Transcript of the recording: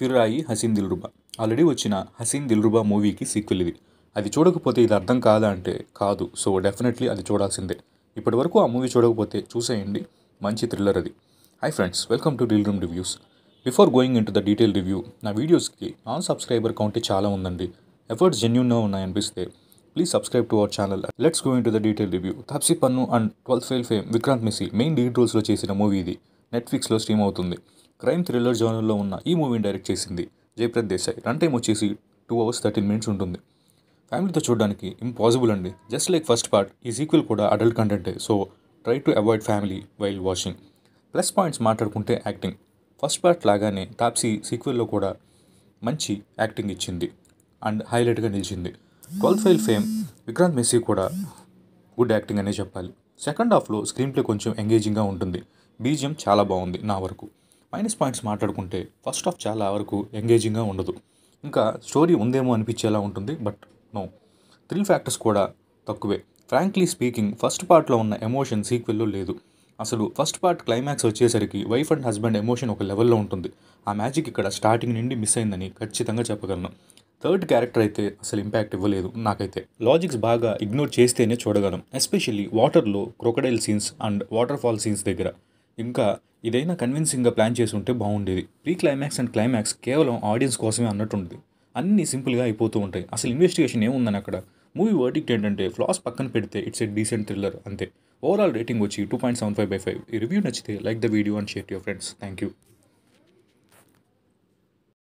ఫిర్రాయి Haseen Dilruba already వచ్చిన హసీన్ దిల్రుబా మూవీకి sequel ఇది అది చూడకపోతే ఇది అర్థం కాదా అంటే కాదు సో డెఫినెట్లీ అది చూడాల్సిందే ఇప్పటి వరకు ఆ మూవీ చూడకపోతే చూసేయండి మంచి థ్రిల్లర్ అది hi friends welcome to deal room reviews before going into the detail review నా వీడియోస్కి నాన్ సబ్స్క్రైబర్ కౌంటే చాలా ఉందండి ఎఫర్ట్స్ జెన్యున్గా ఉన్నాయనిపిస్తే please subscribe to our channel let's go to the detail review Taapsee Pannu and twelfth fail fame Vikrant Massey main lead రోల్స్లో చేసిన movie ఇది నెట్ఫ్లిక్స్లో స్ట్రీమ్ అవుతుంది క్రైమ్ థ్రిల్లర్ జోనర్లో ఉన్న ఈ మూవీని డైరెక్ట్ చేసింది జయప్రద్ దేశాయ్ రన్ టైం వచ్చేసి టూ అవర్స్ థర్టీన్ మినిట్స్ ఉంటుంది ఫ్యామిలీతో చూడడానికి ఇంపాసిబుల్ అండి జస్ట్ లైక్ ఫస్ట్ పార్ట్ ఈ సీక్వెల్ కూడా అడల్ట్ కంటెంటే so try to avoid family while watching plus points మాట్లాడుకుంటే యాక్టింగ్ ఫస్ట్ పార్ట్ లాగానే తాప్సీ సీక్వెల్లో కూడా మంచి యాక్టింగ్ ఇచ్చింది అండ్ హైలైట్గా నిలిచింది twelfth fail fame Vikrant Massey కూడా గుడ్ యాక్టింగ్ అనే చెప్పాలి సెకండ్ హాఫ్లో స్క్రీన్ ప్లే కొంచెం ఎంగేజింగ్గా ఉంటుంది బీజిఎం చాలా బాగుంది నా వరకు మైనస్ పాయింట్స్ మాట్లాడుకుంటే ఫస్ట్ ఆఫ్ చాలా వరకు ఎంగేజింగ్గా ఉండదు ఇంకా స్టోరీ ఉందేమో అనిపించేలా ఉంటుంది బట్ నో థ్రిల్ ఫ్యాక్టర్స్ కూడా తక్కువే ఫ్రాంక్లీ స్పీకింగ్ ఫస్ట్ పార్ట్లో ఉన్న ఎమోషన్ సీక్వెల్లో లేదు అసలు ఫస్ట్ పార్ట్ క్లైమాక్స్ వచ్చేసరికి వైఫ్ అండ్ హస్బెండ్ ఎమోషన్ ఒక లెవెల్లో ఉంటుంది ఆ మ్యాజిక్ ఇక్కడ స్టార్టింగ్ నుండి మిస్ అయిందని ఖచ్చితంగా చెప్పగలను థర్డ్ క్యారెక్టర్ అయితే అసలు ఇంపాక్ట్ ఇవ్వలేదు నాకైతే లాజిక్స్ బాగా ఇగ్నోర్ చేస్తేనే చూడగలం ఎస్పెషల్లీ వాటర్లో crocodile scenes and waterfall scenes దగ్గర ఇంకా ఇదైనా కన్విన్సింగ్గా ప్లాన్ చేసి ఉంటే బాగుండేది ప్రీ క్లైమాక్స్ అండ్ క్లైమాక్స్ కేవలం ఆడియన్స్ కోసమే అన్నట్టుంది అన్నీ సింపుల్గా అయిపోతూ ఉంటాయి అసలు ఇన్వెస్టిగేషన్ ఏముందని అక్కడ మూవీ వర్డిక్ట్ ఏంటంటే ఫ్లాస్ పక్కన పెడితే ఇట్స్ ఎ డీసెంట్ థ్రిల్లర్ అంతే ఓవరాల్ రేటింగ్ వచ్చి two point seven five by five ఈ రివ్యూ నచ్చితే like the video and share your friends thank you